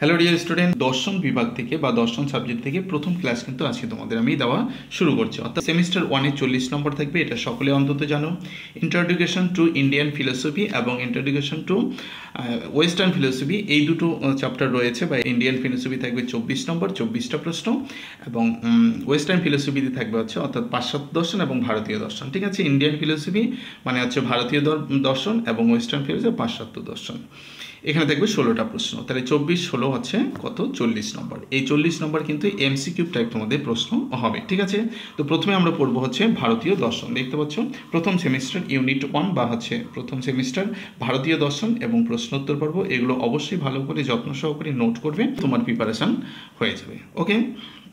hello dear student দর্শন বিভাগ থেকে বা দর্শন সাবজেক্ট থেকে প্রথম ক্লাস কিন্তু আজকে তোমাদের আমি দেওয়া শুরু করছি অর্থাৎ সেমিস্টার ওয়ানে চল্লিশ নম্বর থাকবে এটা সকলে অন্তত জানো ইন্ট্রোডিউকেশন টু ইন্ডিয়ান ফিলোসফি এবং ইন্ট্রোডিউকেশন টু ওয়েস্টার্ন ফিলোসফি এই দুটো চ্যাপ্টার রয়েছে বা ইন্ডিয়ান ফিলোসফি থাকবে চব্বিশ নম্বর চব্বিশটা প্রশ্ন এবং ওয়েস্টার্ন ফিলোসফিতে থাকবে হচ্ছে অর্থাৎ পাশ্চাত্য দর্শন এবং ভারতীয় দর্শন ঠিক আছে ইন্ডিয়ান ফিলোসফি মানে হচ্ছে ভারতীয় দর্শন এবং ওয়েস্টার্ন ফিলোসফি পাশ্চাত্য দর্শন এখানে থাকবে ষোলোটা প্রশ্ন তাহলে চব্বিশ ষোলো হলো হচ্ছে কত চল্লিশ নম্বর এই চল্লিশ নম্বর কিন্তু এমসি কিউব টাইপ তোমাদের প্রশ্ন হবে ঠিক আছে তো প্রথমে আমরা পড়বো হচ্ছে ভারতীয় দর্শন দেখতে পাচ্ছ প্রথম সেমিস্টার ইউনিট ওয়ান বা হচ্ছে প্রথম সেমিস্টার ভারতীয় দর্শন এবং প্রশ্নোত্তর পর্ব এগুলো অবশ্যই ভালো করে যত্ন সহকারে নোট করবে তোমার প্রিপারেশান হয়ে যাবে ওকে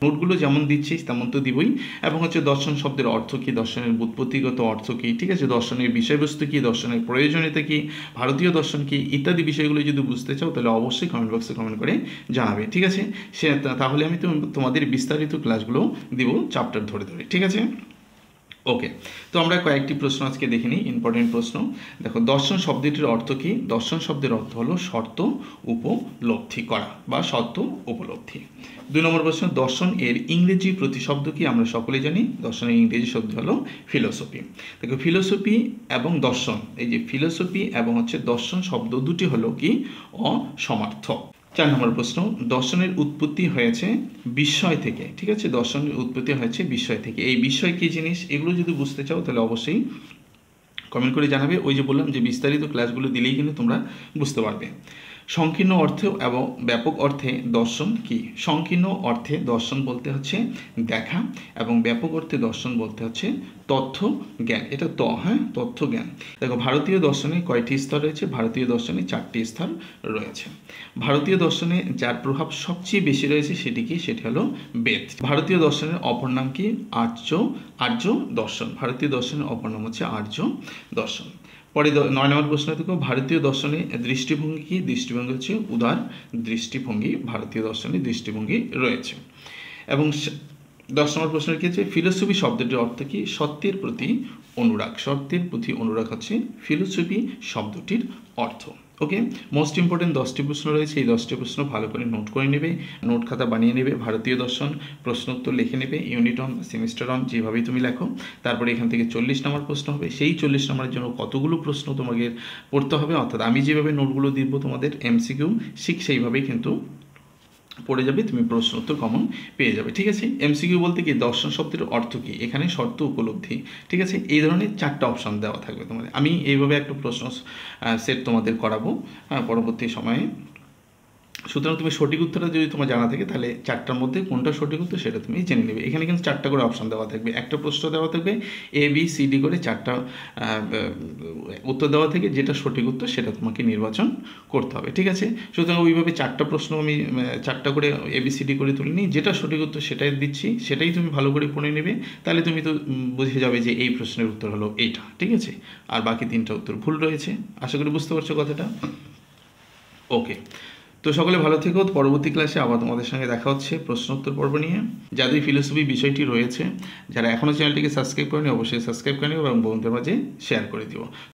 নোটগুলো যেমন দিচ্ছি তেমন তো দিবই এবং হচ্ছে দর্শন শব্দের অর্থ কী দর্শনের বুৎপত্তিগত অর্থ কী ঠিক আছে দর্শনের বিষয়বস্তু কী দর্শনের প্রয়োজনীয়তা কী ভারতীয় দর্শন কী ইত্যাদি বিষয়গুলো যদি বুঝতে চাও তাহলে অবশ্যই কমেন্ট বক্সে কমেন্ট করে জানাবে ঠিক আছে সে তাহলে আমি তোমাদের বিস্তারিত ক্লাসগুলো দিব চ্যাপ্টার ধরে ধরে ঠিক আছে ওকে তো আমরা কয়েকটি প্রশ্ন আজকে দেখে নিই ইম্পর্টেন্ট প্রশ্ন দেখো দর্শন শব্দটির অর্থ কী দর্শন শব্দের অর্থ হলো শর্ত উপলব্ধি করা বা শর্ত উপলব্ধি দুই নম্বর প্রশ্ন দর্শন এর ইংরেজি প্রতিশব্দ কি আমরা সকলেই জানি দর্শনের ইংরেজি শব্দ হলো ফিলোসফি দেখো ফিলোসফি এবং দর্শন এই যে ফিলোসফি এবং হচ্ছে দর্শন শব্দ দুটি হলো কি অসমার্থক চার নম্বর প্রশ্ন দর্শনের উৎপত্তি হয়েছে বিস্ময় থেকে ঠিক আছে দর্শনের উৎপত্তি হয়েছে বিস্ময় থেকে এই বিষয় কী জিনিস এগুলো যদি বুঝতে চাও তাহলে অবশ্যই কমেন্ট করে জানাবে ওই যে বললাম যে বিস্তারিত ক্লাসগুলো দিলেই কিন্তু তোমরা বুঝতে পারবে সংকীর্ণ অর্থে এবং ব্যাপক অর্থে দর্শন কি সংকীর্ণ অর্থে দর্শন বলতে হচ্ছে দেখা এবং ব্যাপক অর্থে দর্শন বলতে হচ্ছে তথ্য জ্ঞান এটা ত হ্যাঁ তথ্য জ্ঞান দেখো ভারতীয় দর্শনে কয়টি স্তর রয়েছে ভারতীয় দর্শনে চারটি স্তর রয়েছে ভারতীয় দর্শনে যার প্রভাব সবচেয়ে বেশি রয়েছে সেটি কি সেটি হলো বেদ ভারতীয় দর্শনের অপর নাম কি আর্য আর্য দর্শন ভারতীয় দর্শনের অপর নাম হচ্ছে আর্য দর্শন পরে নয় নম্বর প্রশ্ন দেখো ভারতীয় দর্শনে দৃষ্টিভঙ্গি কি দৃষ্টিভঙ্গি হচ্ছে উদার দৃষ্টিভঙ্গি ভারতীয় দর্শনে দৃষ্টিভঙ্গি রয়েছে এবং দশ নম্বর প্রশ্ন কি হচ্ছে ফিলোসফি শব্দটির অর্থ কী সত্যের প্রতি অনুরাগ সত্যের প্রতি অনুরাগ হচ্ছে ফিলোসফি শব্দটির অর্থ ওকে মোস্ট ইম্পর্টেন্ট দশটি প্রশ্ন রয়েছে এই দশটি প্রশ্ন ভালো করে নোট করে নেবে নোট খাতা বানিয়ে নেবে ভারতীয় দর্শন প্রশ্ন উত্তর লিখে নেবে ইউনিট অন সেমিস্টার অন যেভাবেই তুমি লেখো তারপরে এখান থেকে চল্লিশ নম্বর প্রশ্ন হবে সেই চল্লিশ নম্বরের জন্য কতগুলো প্রশ্ন তোমাকে পড়তে হবে অর্থাৎ আমি যেভাবে নোটগুলো দিব তোমাদের এমসিকিউ শিখ সেইভাবেই কিন্তু পড়ে যাবে তুমি প্রশ্ন উত্তর কমন পেয়ে যাবে ঠিক আছে এমসিকিউ বলতে কি দর্শন শব্দের অর্থ কী এখানে শর্ত উপলব্ধি ঠিক আছে এই ধরনের চারটা অপশান দেওয়া থাকবে তোমাদের আমি এইভাবে একটা প্রশ্ন সেট তোমাদের করাবো পরবর্তী সময়ে সুতরাং তুমি সঠিক উত্তরটা যদি তোমার জানা থাকে তাহলে চারটার মধ্যে কোনটা সঠিক উত্তর সেটা তুমি জেনে নেবে এখানে কিন্তু চারটা করে অপশান দেওয়া থাকবে একটা প্রশ্ন দেওয়া থাকবে এ বি সি ডি করে চারটা উত্তর দেওয়া থেকে যেটা সঠিক উত্তর সেটা তোমাকে নির্বাচন করতে হবে ঠিক আছে সুতরাং ওইভাবে চারটা প্রশ্ন আমি চারটা করে এ বি সি ডি করে তুলে নিই যেটা সঠিক উত্তর সেটাই দিচ্ছি সেটাই তুমি ভালো করে পড়ে নেবে তাহলে তুমি তো বুঝে যাবে যে এই প্রশ্নের উত্তর হলো এইটা ঠিক আছে আর বাকি তিনটা উত্তর ভুল রয়েছে আশা করি বুঝতে পারছো কথাটা ওকে তো সকলে ভালো থেকো পরবর্তী ক্লাসে আবার তোমাদের সঙ্গে দেখা হচ্ছে প্রশ্নোত্তর পর্ব নিয়ে যাদের ফিলোসফি বিষয়টি রয়েছে যারা এখনও চ্যানেলটিকে সাবস্ক্রাইব করেনি অবশ্যই সাবস্ক্রাইব করে নিও এবং বন্ধুদের মাঝে শেয়ার করে দিও